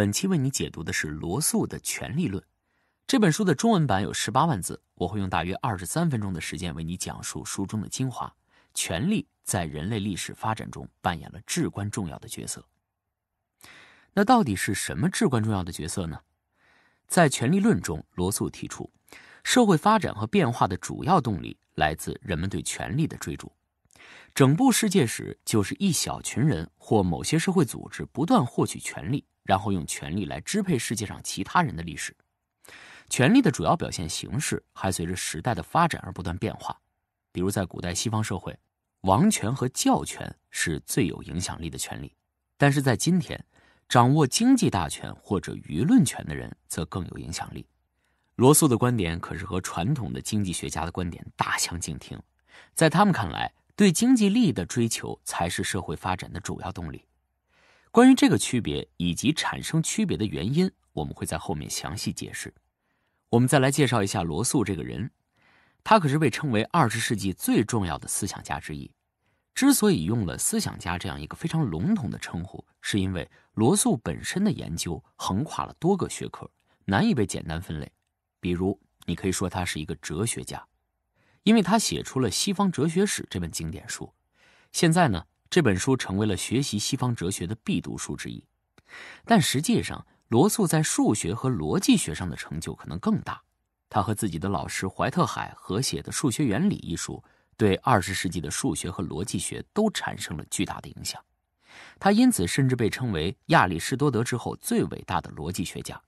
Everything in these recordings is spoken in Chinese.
本期为你解读的是罗素的《权力论》，这本书的中文版有十八万字，我会用大约二十三分钟的时间为你讲述书中的精华。权力在人类历史发展中扮演了至关重要的角色。那到底是什么至关重要的角色呢？在《权力论》中，罗素提出，社会发展和变化的主要动力来自人们对权力的追逐。整部世界史就是一小群人或某些社会组织不断获取权力。然后用权力来支配世界上其他人的历史。权力的主要表现形式还随着时代的发展而不断变化。比如在古代西方社会，王权和教权是最有影响力的权利；但是在今天，掌握经济大权或者舆论权的人则更有影响力。罗素的观点可是和传统的经济学家的观点大相径庭。在他们看来，对经济利益的追求才是社会发展的主要动力。关于这个区别以及产生区别的原因，我们会在后面详细解释。我们再来介绍一下罗素这个人，他可是被称为二十世纪最重要的思想家之一。之所以用了“思想家”这样一个非常笼统的称呼，是因为罗素本身的研究横跨了多个学科，难以被简单分类。比如，你可以说他是一个哲学家，因为他写出了《西方哲学史》这本经典书。现在呢？这本书成为了学习西方哲学的必读书之一，但实际上，罗素在数学和逻辑学上的成就可能更大。他和自己的老师怀特海合写的《数学原理》一书，对二十世纪的数学和逻辑学都产生了巨大的影响。他因此甚至被称为亚里士多德之后最伟大的逻辑学家。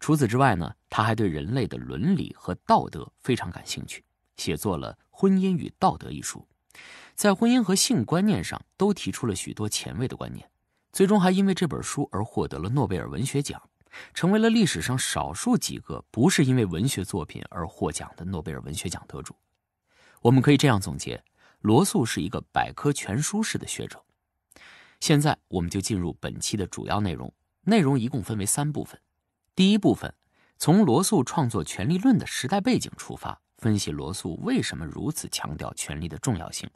除此之外呢，他还对人类的伦理和道德非常感兴趣，写作了《婚姻与道德》一书。在婚姻和性观念上都提出了许多前卫的观念，最终还因为这本书而获得了诺贝尔文学奖，成为了历史上少数几个不是因为文学作品而获奖的诺贝尔文学奖得主。我们可以这样总结：罗素是一个百科全书式的学者。现在，我们就进入本期的主要内容。内容一共分为三部分。第一部分，从罗素创作《权力论》的时代背景出发。分析罗素为什么如此强调权力的重要性。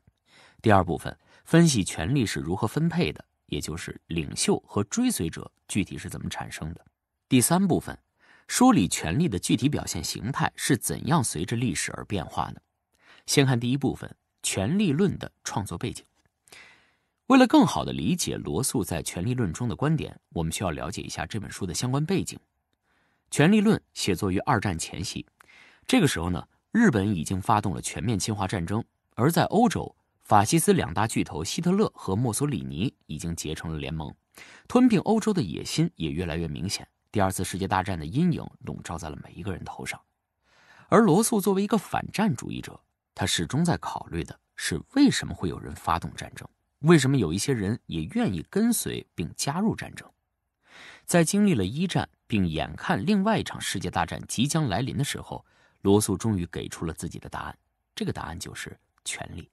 第二部分分析权力是如何分配的，也就是领袖和追随者具体是怎么产生的。第三部分梳理权力的具体表现形态是怎样随着历史而变化的。先看第一部分《权力论》的创作背景。为了更好的理解罗素在《权力论》中的观点，我们需要了解一下这本书的相关背景。《权力论》写作于二战前夕，这个时候呢。日本已经发动了全面侵华战争，而在欧洲，法西斯两大巨头希特勒和墨索里尼已经结成了联盟，吞并欧洲的野心也越来越明显。第二次世界大战的阴影笼罩在了每一个人头上。而罗素作为一个反战主义者，他始终在考虑的是为什么会有人发动战争，为什么有一些人也愿意跟随并加入战争。在经历了一战，并眼看另外一场世界大战即将来临的时候。罗素终于给出了自己的答案，这个答案就是权力。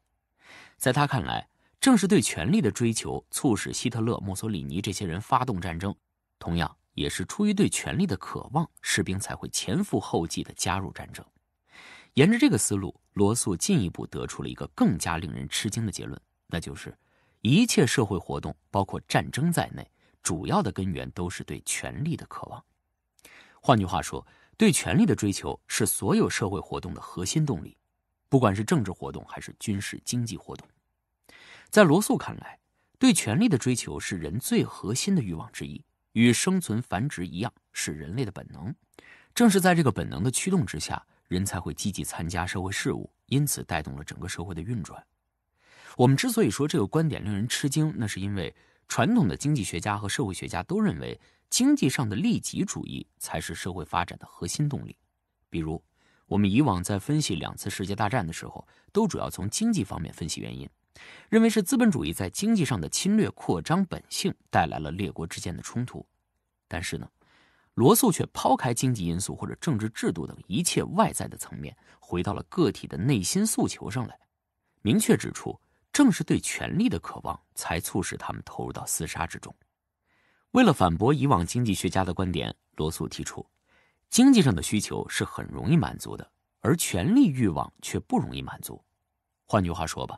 在他看来，正是对权力的追求促使希特勒、墨索里尼这些人发动战争；同样，也是出于对权力的渴望，士兵才会前赴后继的加入战争。沿着这个思路，罗素进一步得出了一个更加令人吃惊的结论，那就是一切社会活动，包括战争在内，主要的根源都是对权力的渴望。换句话说。对权力的追求是所有社会活动的核心动力，不管是政治活动还是军事、经济活动。在罗素看来，对权力的追求是人最核心的欲望之一，与生存、繁殖一样，是人类的本能。正是在这个本能的驱动之下，人才会积极参加社会事务，因此带动了整个社会的运转。我们之所以说这个观点令人吃惊，那是因为传统的经济学家和社会学家都认为。经济上的利己主义才是社会发展的核心动力。比如，我们以往在分析两次世界大战的时候，都主要从经济方面分析原因，认为是资本主义在经济上的侵略扩张本性带来了列国之间的冲突。但是呢，罗素却抛开经济因素或者政治制度等一切外在的层面，回到了个体的内心诉求上来，明确指出，正是对权力的渴望才促使他们投入到厮杀之中。为了反驳以往经济学家的观点，罗素提出，经济上的需求是很容易满足的，而权力欲望却不容易满足。换句话说吧，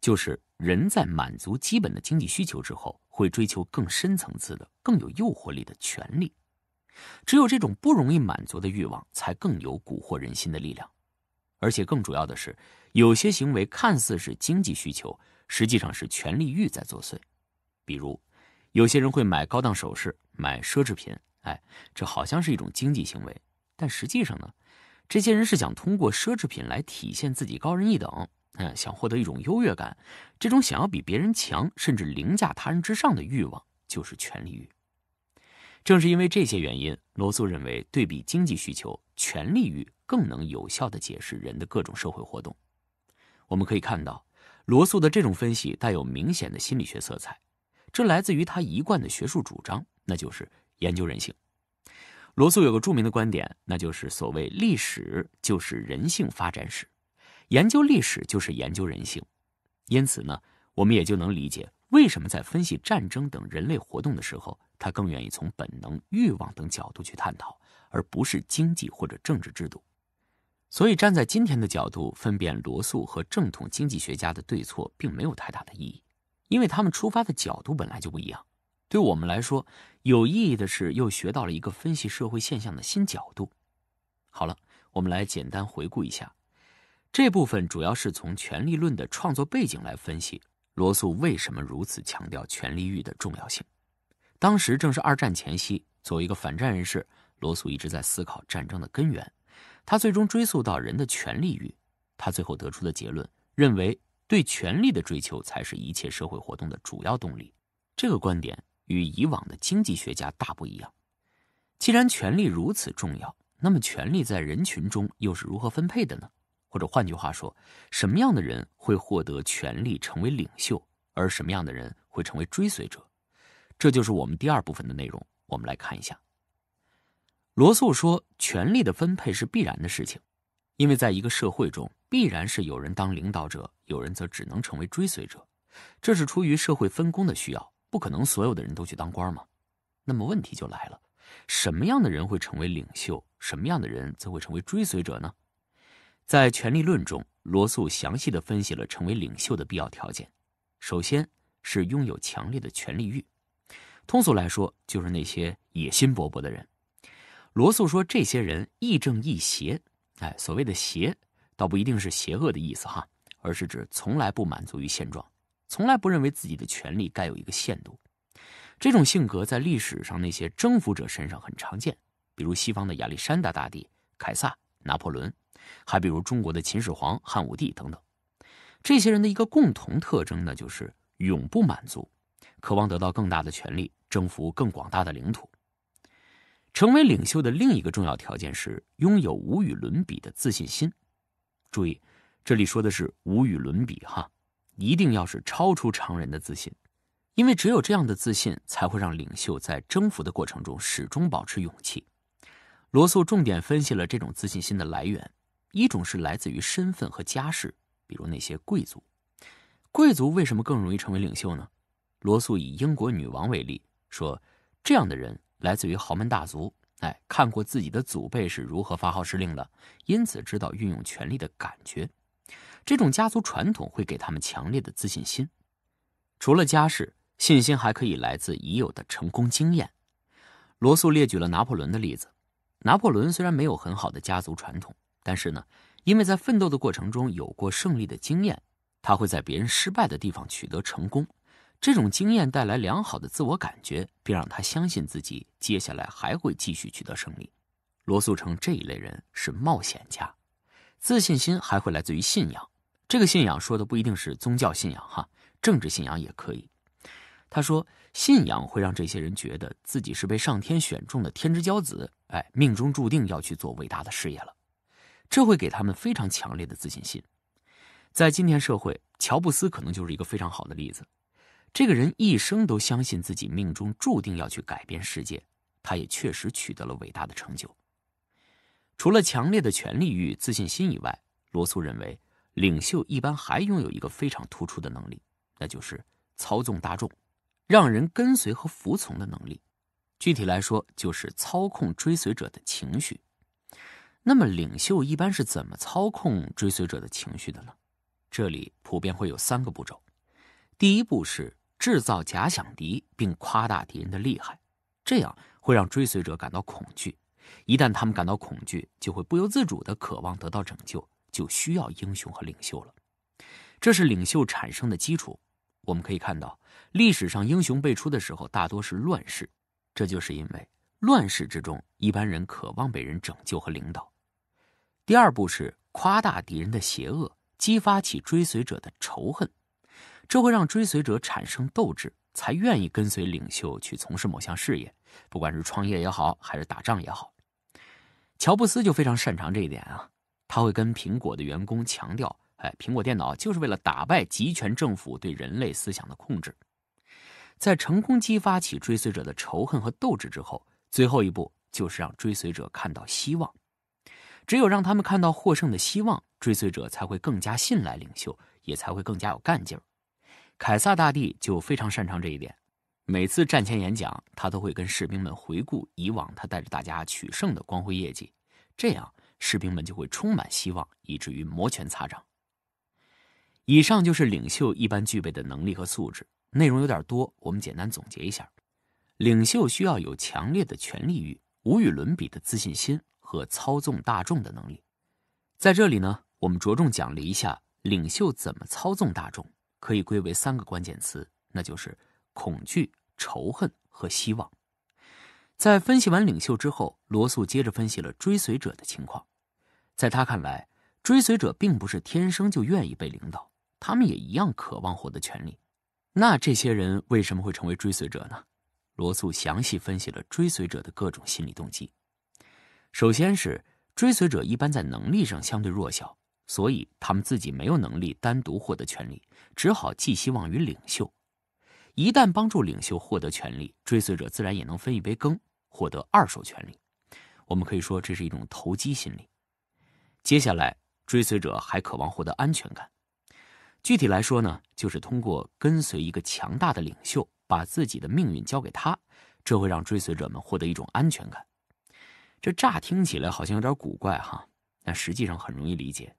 就是人在满足基本的经济需求之后，会追求更深层次的、更有诱惑力的权利。只有这种不容易满足的欲望，才更有蛊惑人心的力量。而且更主要的是，有些行为看似是经济需求，实际上是权力欲在作祟，比如。有些人会买高档首饰、买奢侈品，哎，这好像是一种经济行为，但实际上呢，这些人是想通过奢侈品来体现自己高人一等，嗯，想获得一种优越感。这种想要比别人强，甚至凌驾他人之上的欲望，就是权力欲。正是因为这些原因，罗素认为，对比经济需求，权力欲更能有效的解释人的各种社会活动。我们可以看到，罗素的这种分析带有明显的心理学色彩。这来自于他一贯的学术主张，那就是研究人性。罗素有个著名的观点，那就是所谓历史就是人性发展史，研究历史就是研究人性。因此呢，我们也就能理解为什么在分析战争等人类活动的时候，他更愿意从本能、欲望等角度去探讨，而不是经济或者政治制度。所以，站在今天的角度，分辨罗素和正统经济学家的对错，并没有太大的意义。因为他们出发的角度本来就不一样，对我们来说有意义的是又学到了一个分析社会现象的新角度。好了，我们来简单回顾一下，这部分主要是从权力论的创作背景来分析罗素为什么如此强调权力欲的重要性。当时正是二战前夕，作为一个反战人士，罗素一直在思考战争的根源，他最终追溯到人的权力欲，他最后得出的结论认为。对权力的追求才是一切社会活动的主要动力，这个观点与以往的经济学家大不一样。既然权力如此重要，那么权力在人群中又是如何分配的呢？或者换句话说，什么样的人会获得权力成为领袖，而什么样的人会成为追随者？这就是我们第二部分的内容。我们来看一下。罗素说，权力的分配是必然的事情，因为在一个社会中。必然是有人当领导者，有人则只能成为追随者，这是出于社会分工的需要，不可能所有的人都去当官嘛。那么问题就来了，什么样的人会成为领袖，什么样的人则会成为追随者呢？在《权力论》中，罗素详细地分析了成为领袖的必要条件，首先是拥有强烈的权力欲，通俗来说就是那些野心勃勃的人。罗素说，这些人亦正亦邪，哎，所谓的邪。倒不一定是邪恶的意思哈，而是指从来不满足于现状，从来不认为自己的权利该有一个限度。这种性格在历史上那些征服者身上很常见，比如西方的亚历山大大帝、凯撒、拿破仑，还比如中国的秦始皇、汉武帝等等。这些人的一个共同特征呢，就是永不满足，渴望得到更大的权力，征服更广大的领土。成为领袖的另一个重要条件是拥有无与伦比的自信心。注意，这里说的是无与伦比哈，一定要是超出常人的自信，因为只有这样的自信，才会让领袖在征服的过程中始终保持勇气。罗素重点分析了这种自信心的来源，一种是来自于身份和家世，比如那些贵族。贵族为什么更容易成为领袖呢？罗素以英国女王为例，说这样的人来自于豪门大族。哎，看过自己的祖辈是如何发号施令的，因此知道运用权力的感觉。这种家族传统会给他们强烈的自信心。除了家世，信心还可以来自已有的成功经验。罗素列举了拿破仑的例子。拿破仑虽然没有很好的家族传统，但是呢，因为在奋斗的过程中有过胜利的经验，他会在别人失败的地方取得成功。这种经验带来良好的自我感觉，并让他相信自己接下来还会继续取得胜利。罗素成这一类人是冒险家，自信心还会来自于信仰。这个信仰说的不一定是宗教信仰，哈，政治信仰也可以。他说，信仰会让这些人觉得自己是被上天选中的天之骄子，哎，命中注定要去做伟大的事业了，这会给他们非常强烈的自信心。在今天社会，乔布斯可能就是一个非常好的例子。这个人一生都相信自己命中注定要去改变世界，他也确实取得了伟大的成就。除了强烈的权力欲、自信心以外，罗素认为，领袖一般还拥有一个非常突出的能力，那就是操纵大众、让人跟随和服从的能力。具体来说，就是操控追随者的情绪。那么，领袖一般是怎么操控追随者的情绪的呢？这里普遍会有三个步骤，第一步是。制造假想敌，并夸大敌人的厉害，这样会让追随者感到恐惧。一旦他们感到恐惧，就会不由自主地渴望得到拯救，就需要英雄和领袖了。这是领袖产生的基础。我们可以看到，历史上英雄辈出的时候，大多是乱世。这就是因为乱世之中，一般人渴望被人拯救和领导。第二步是夸大敌人的邪恶，激发起追随者的仇恨。这会让追随者产生斗志，才愿意跟随领袖去从事某项事业，不管是创业也好，还是打仗也好。乔布斯就非常擅长这一点啊，他会跟苹果的员工强调：“哎，苹果电脑就是为了打败集权政府对人类思想的控制。”在成功激发起追随者的仇恨和斗志之后，最后一步就是让追随者看到希望。只有让他们看到获胜的希望，追随者才会更加信赖领袖，也才会更加有干劲儿。凯撒大帝就非常擅长这一点，每次战前演讲，他都会跟士兵们回顾以往他带着大家取胜的光辉业绩，这样士兵们就会充满希望，以至于摩拳擦掌。以上就是领袖一般具备的能力和素质，内容有点多，我们简单总结一下：领袖需要有强烈的权力欲、无与伦比的自信心和操纵大众的能力。在这里呢，我们着重讲了一下领袖怎么操纵大众。可以归为三个关键词，那就是恐惧、仇恨和希望。在分析完领袖之后，罗素接着分析了追随者的情况。在他看来，追随者并不是天生就愿意被领导，他们也一样渴望获得权利。那这些人为什么会成为追随者呢？罗素详细分析了追随者的各种心理动机。首先是追随者一般在能力上相对弱小。所以他们自己没有能力单独获得权利，只好寄希望于领袖。一旦帮助领袖获得权利，追随者自然也能分一杯羹，获得二手权利。我们可以说这是一种投机心理。接下来，追随者还渴望获得安全感。具体来说呢，就是通过跟随一个强大的领袖，把自己的命运交给他，这会让追随者们获得一种安全感。这乍听起来好像有点古怪哈，但实际上很容易理解。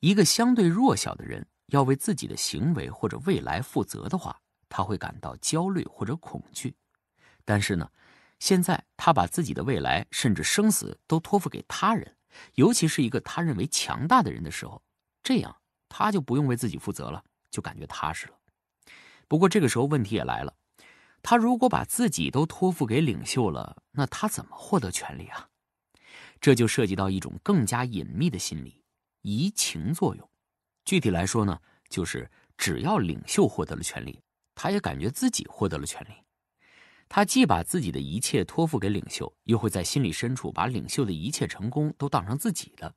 一个相对弱小的人要为自己的行为或者未来负责的话，他会感到焦虑或者恐惧。但是呢，现在他把自己的未来甚至生死都托付给他人，尤其是一个他认为强大的人的时候，这样他就不用为自己负责了，就感觉踏实了。不过这个时候问题也来了：他如果把自己都托付给领袖了，那他怎么获得权利啊？这就涉及到一种更加隐秘的心理。移情作用，具体来说呢，就是只要领袖获得了权利，他也感觉自己获得了权利。他既把自己的一切托付给领袖，又会在心里深处把领袖的一切成功都当成自己的。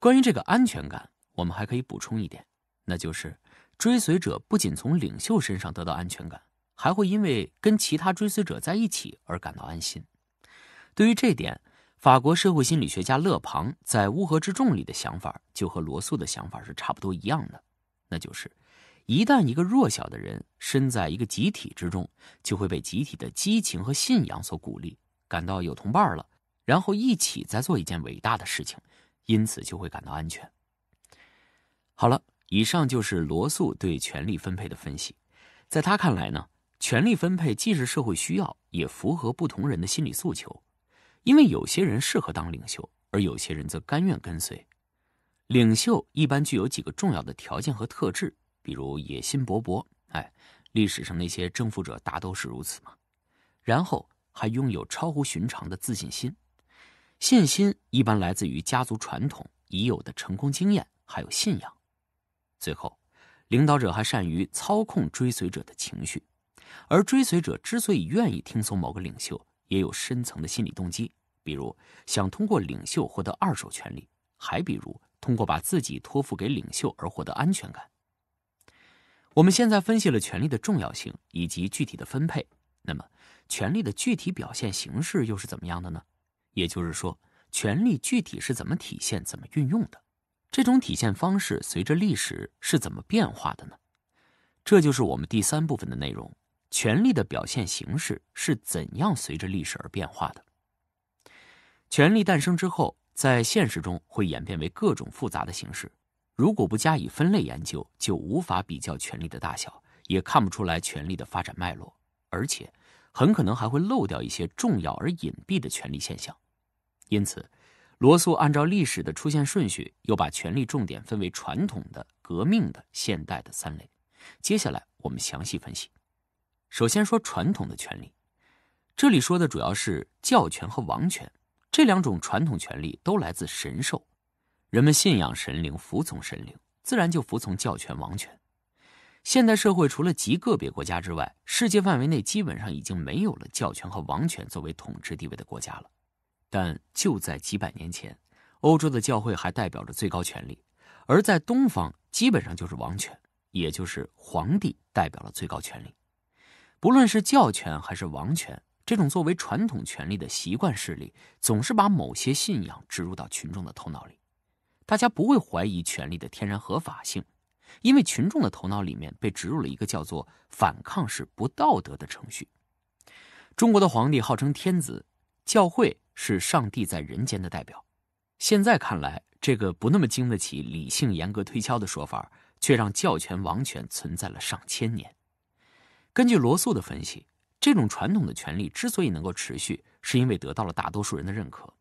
关于这个安全感，我们还可以补充一点，那就是追随者不仅从领袖身上得到安全感，还会因为跟其他追随者在一起而感到安心。对于这点。法国社会心理学家勒庞在《乌合之众》里的想法，就和罗素的想法是差不多一样的，那就是，一旦一个弱小的人身在一个集体之中，就会被集体的激情和信仰所鼓励，感到有同伴了，然后一起再做一件伟大的事情，因此就会感到安全。好了，以上就是罗素对权力分配的分析，在他看来呢，权力分配既是社会需要，也符合不同人的心理诉求。因为有些人适合当领袖，而有些人则甘愿跟随。领袖一般具有几个重要的条件和特质，比如野心勃勃，哎，历史上那些征服者大都是如此嘛。然后还拥有超乎寻常的自信心，信心一般来自于家族传统、已有的成功经验，还有信仰。最后，领导者还善于操控追随者的情绪，而追随者之所以愿意听从某个领袖。也有深层的心理动机，比如想通过领袖获得二手权利，还比如通过把自己托付给领袖而获得安全感。我们现在分析了权力的重要性以及具体的分配，那么权力的具体表现形式又是怎么样的呢？也就是说，权力具体是怎么体现、怎么运用的？这种体现方式随着历史是怎么变化的呢？这就是我们第三部分的内容。权力的表现形式是怎样随着历史而变化的？权力诞生之后，在现实中会演变为各种复杂的形式。如果不加以分类研究，就无法比较权力的大小，也看不出来权力的发展脉络，而且很可能还会漏掉一些重要而隐蔽的权力现象。因此，罗素按照历史的出现顺序，又把权力重点分为传统的、革命的、现代的三类。接下来，我们详细分析。首先说传统的权利，这里说的主要是教权和王权，这两种传统权利都来自神授，人们信仰神灵，服从神灵，自然就服从教权、王权。现代社会除了极个别国家之外，世界范围内基本上已经没有了教权和王权作为统治地位的国家了。但就在几百年前，欧洲的教会还代表着最高权力，而在东方基本上就是王权，也就是皇帝代表了最高权力。不论是教权还是王权，这种作为传统权力的习惯势力，总是把某些信仰植入到群众的头脑里。大家不会怀疑权力的天然合法性，因为群众的头脑里面被植入了一个叫做“反抗是不道德”的程序。中国的皇帝号称天子，教会是上帝在人间的代表。现在看来，这个不那么经得起理性严格推敲的说法，却让教权、王权存在了上千年。根据罗素的分析，这种传统的权利之所以能够持续，是因为得到了大多数人的认可。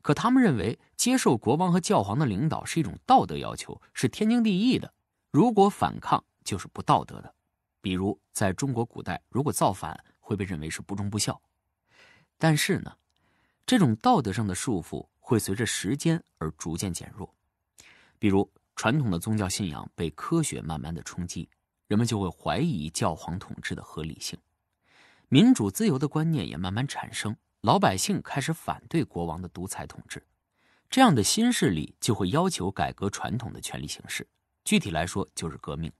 可他们认为，接受国王和教皇的领导是一种道德要求，是天经地义的。如果反抗，就是不道德的。比如，在中国古代，如果造反会被认为是不忠不孝。但是呢，这种道德上的束缚会随着时间而逐渐减弱。比如，传统的宗教信仰被科学慢慢的冲击。人们就会怀疑教皇统治的合理性，民主自由的观念也慢慢产生，老百姓开始反对国王的独裁统治，这样的新势力就会要求改革传统的权力形式，具体来说就是革命。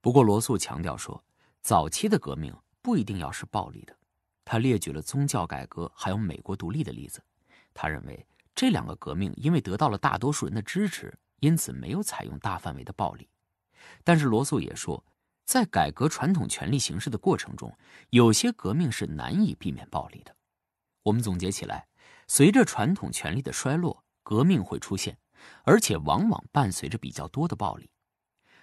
不过罗素强调说，早期的革命不一定要是暴力的，他列举了宗教改革还有美国独立的例子，他认为这两个革命因为得到了大多数人的支持，因此没有采用大范围的暴力。但是罗素也说，在改革传统权力形式的过程中，有些革命是难以避免暴力的。我们总结起来，随着传统权力的衰落，革命会出现，而且往往伴随着比较多的暴力。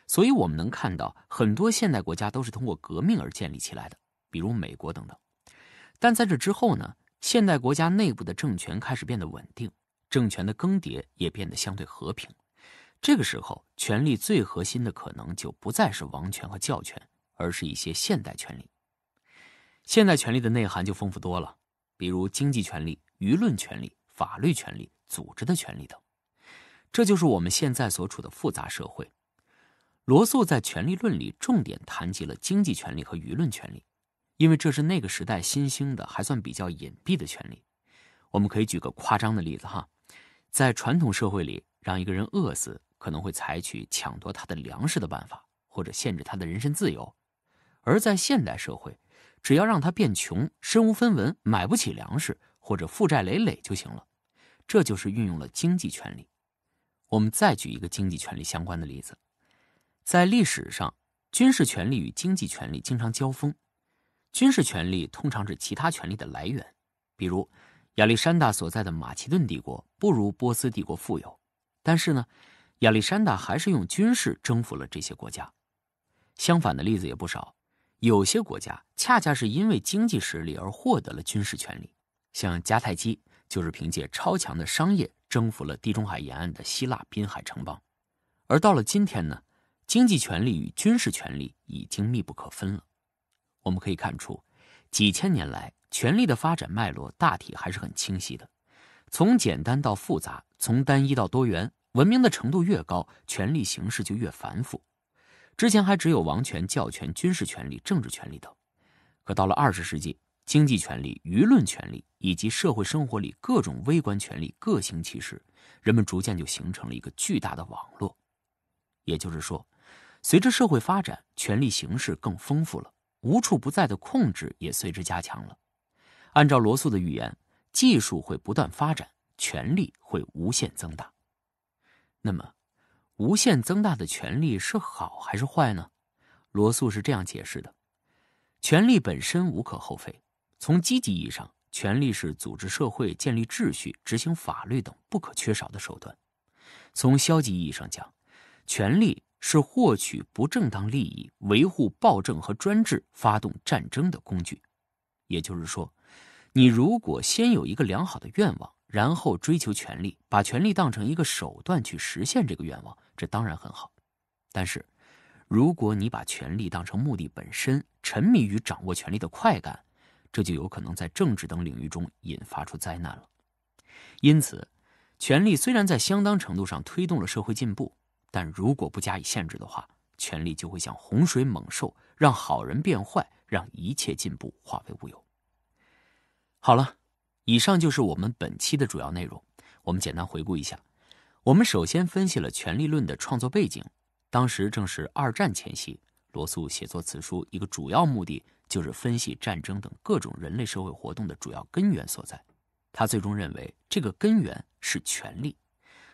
所以，我们能看到很多现代国家都是通过革命而建立起来的，比如美国等等。但在这之后呢，现代国家内部的政权开始变得稳定，政权的更迭也变得相对和平。这个时候，权力最核心的可能就不再是王权和教权，而是一些现代权利。现代权利的内涵就丰富多了，比如经济权利、舆论权利、法律权利、组织的权利等。这就是我们现在所处的复杂社会。罗素在《权力论》里重点谈及了经济权利和舆论权利，因为这是那个时代新兴的、还算比较隐蔽的权利。我们可以举个夸张的例子哈，在传统社会里，让一个人饿死。可能会采取抢夺他的粮食的办法，或者限制他的人身自由；而在现代社会，只要让他变穷、身无分文、买不起粮食或者负债累累就行了。这就是运用了经济权利。我们再举一个经济权利相关的例子：在历史上，军事权利与经济权利经常交锋。军事权利通常是其他权利的来源，比如亚历山大所在的马其顿帝国不如波斯帝国富有，但是呢？亚历山大还是用军事征服了这些国家，相反的例子也不少，有些国家恰恰是因为经济实力而获得了军事权利，像迦太基就是凭借超强的商业征服了地中海沿岸的希腊滨海城邦，而到了今天呢，经济权力与军事权力已经密不可分了。我们可以看出，几千年来权力的发展脉络大体还是很清晰的，从简单到复杂，从单一到多元。文明的程度越高，权力形式就越繁复。之前还只有王权、教权、军事权力、政治权力等，可到了二十世纪，经济权力、舆论权力以及社会生活里各种微观权力各行其事，人们逐渐就形成了一个巨大的网络。也就是说，随着社会发展，权力形式更丰富了，无处不在的控制也随之加强了。按照罗素的预言，技术会不断发展，权力会无限增大。那么，无限增大的权力是好还是坏呢？罗素是这样解释的：权力本身无可厚非。从积极意义上，权力是组织社会、建立秩序、执行法律等不可缺少的手段；从消极意义上讲，权力是获取不正当利益、维护暴政和专制、发动战争的工具。也就是说，你如果先有一个良好的愿望。然后追求权力，把权力当成一个手段去实现这个愿望，这当然很好。但是，如果你把权力当成目的本身，沉迷于掌握权力的快感，这就有可能在政治等领域中引发出灾难了。因此，权力虽然在相当程度上推动了社会进步，但如果不加以限制的话，权力就会像洪水猛兽，让好人变坏，让一切进步化为乌有。好了。以上就是我们本期的主要内容。我们简单回顾一下：我们首先分析了《权力论》的创作背景，当时正是二战前夕。罗素写作此书一个主要目的，就是分析战争等各种人类社会活动的主要根源所在。他最终认为，这个根源是权力。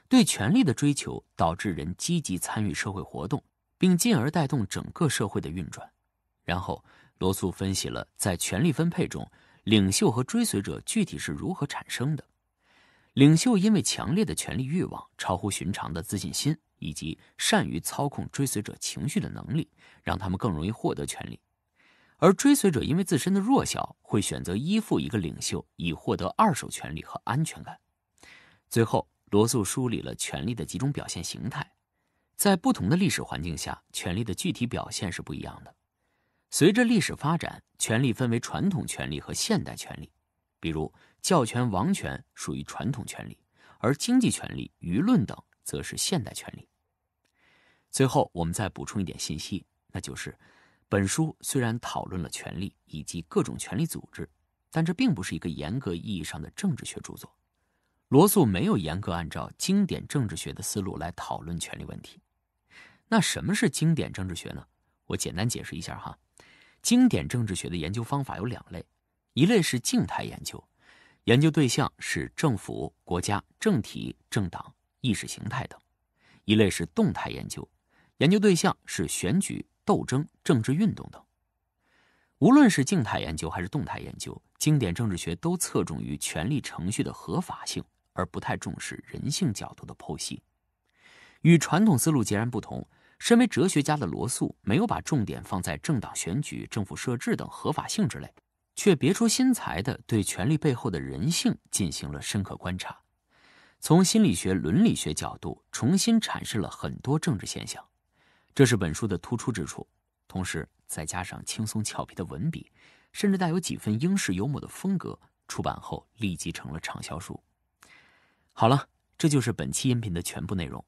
对权力的追求，导致人积极参与社会活动，并进而带动整个社会的运转。然后，罗素分析了在权力分配中。领袖和追随者具体是如何产生的？领袖因为强烈的权力欲望、超乎寻常的自信心以及善于操控追随者情绪的能力，让他们更容易获得权力；而追随者因为自身的弱小，会选择依附一个领袖，以获得二手权力和安全感。最后，罗素梳理了权力的几种表现形态，在不同的历史环境下，权力的具体表现是不一样的。随着历史发展，权力分为传统权力和现代权力，比如教权、王权属于传统权力，而经济权力、舆论等则是现代权力。最后，我们再补充一点信息，那就是，本书虽然讨论了权力以及各种权力组织，但这并不是一个严格意义上的政治学著作。罗素没有严格按照经典政治学的思路来讨论权力问题。那什么是经典政治学呢？我简单解释一下哈。经典政治学的研究方法有两类，一类是静态研究，研究对象是政府、国家、政体、政党、意识形态等；一类是动态研究，研究对象是选举、斗争、政治运动等。无论是静态研究还是动态研究，经典政治学都侧重于权力程序的合法性，而不太重视人性角度的剖析。与传统思路截然不同。身为哲学家的罗素，没有把重点放在政党选举、政府设置等合法性之类，却别出心裁的对权力背后的人性进行了深刻观察，从心理学、伦理学角度重新阐释了很多政治现象，这是本书的突出之处。同时，再加上轻松俏皮的文笔，甚至带有几分英式幽默的风格，出版后立即成了畅销书。好了，这就是本期音频的全部内容。